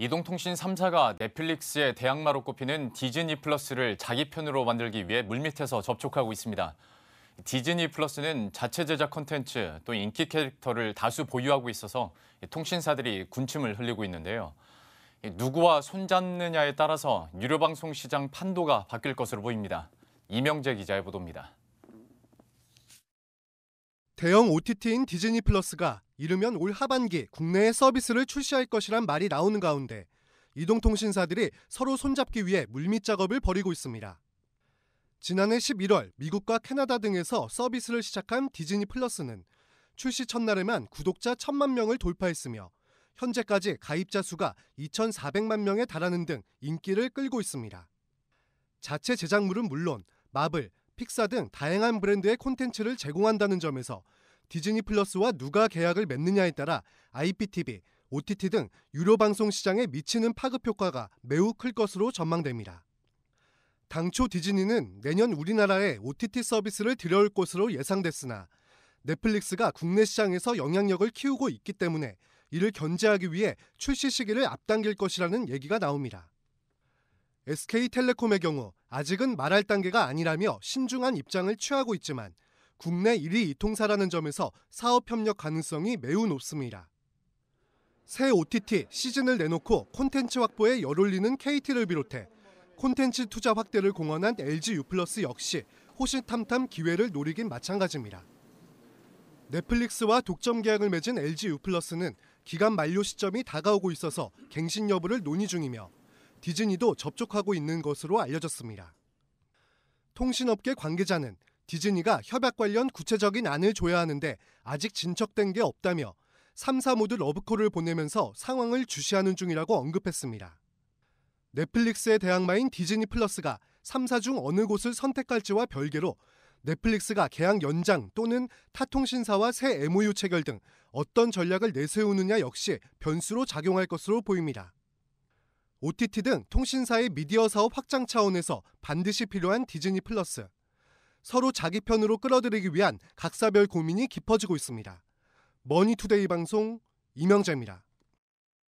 이동통신 3사가 넷플릭스의 대항마로 꼽히는 디즈니 플러스를 자기 편으로 만들기 위해 물밑에서 접촉하고 있습니다. 디즈니 플러스는 자체 제작 콘텐츠 또 인기 캐릭터를 다수 보유하고 있어서 통신사들이 군침을 흘리고 있는데요. 누구와 손잡느냐에 따라서 유료 방송 시장 판도가 바뀔 것으로 보입니다. 이명재 기자의 보도입니다. 대형 OTT인 디즈니 플러스가 이르면 올 하반기 국내에 서비스를 출시할 것이란 말이 나오는 가운데 이동통신사들이 서로 손잡기 위해 물밑 작업을 벌이고 있습니다. 지난해 11월 미국과 캐나다 등에서 서비스를 시작한 디즈니 플러스는 출시 첫날에만 구독자 1천만 명을 돌파했으며 현재까지 가입자 수가 2,400만 명에 달하는 등 인기를 끌고 있습니다. 자체 제작물은 물론 마블, 픽사 등 다양한 브랜드의 콘텐츠를 제공한다는 점에서 디즈니 플러스와 누가 계약을 맺느냐에 따라 IPTV, OTT 등 유료 방송 시장에 미치는 파급 효과가 매우 클 것으로 전망됩니다. 당초 디즈니는 내년 우리나라에 OTT 서비스를 들여올 것으로 예상됐으나 넷플릭스가 국내 시장에서 영향력을 키우고 있기 때문에 이를 견제하기 위해 출시 시기를 앞당길 것이라는 얘기가 나옵니다. SK텔레콤의 경우 아직은 말할 단계가 아니라며 신중한 입장을 취하고 있지만 국내 1위 이통사라는 점에서 사업 협력 가능성이 매우 높습니다. 새 OTT 시즌을 내놓고 콘텐츠 확보에 열올리는 KT를 비롯해 콘텐츠 투자 확대를 공언한 LG U 역시 호시탐탐 기회를 노리긴 마찬가지입니다. 넷플릭스와 독점 계약을 맺은 LG U 는 기간 만료 시점이 다가오고 있어서 갱신 여부를 논의 중이며 디즈니도 접촉하고 있는 것으로 알려졌습니다. 통신업계 관계자는 디즈니가 협약 관련 구체적인 안을 줘야 하는데 아직 진척된 게 없다며 3사 모두 러브콜을 보내면서 상황을 주시하는 중이라고 언급했습니다. 넷플릭스의 대항마인 디즈니 플러스가 3사 중 어느 곳을 선택할지와 별개로 넷플릭스가 계약 연장 또는 타통신사와 새 MOU 체결 등 어떤 전략을 내세우느냐 역시 변수로 작용할 것으로 보입니다. OTT 등 통신사의 미디어 사업 확장 차원에서 반드시 필요한 디즈니 플러스. 서로 자기 편으로 끌어들이기 위한 각사별 고민이 깊어지고 있습니다. 머니투데이 방송 이명재입니다.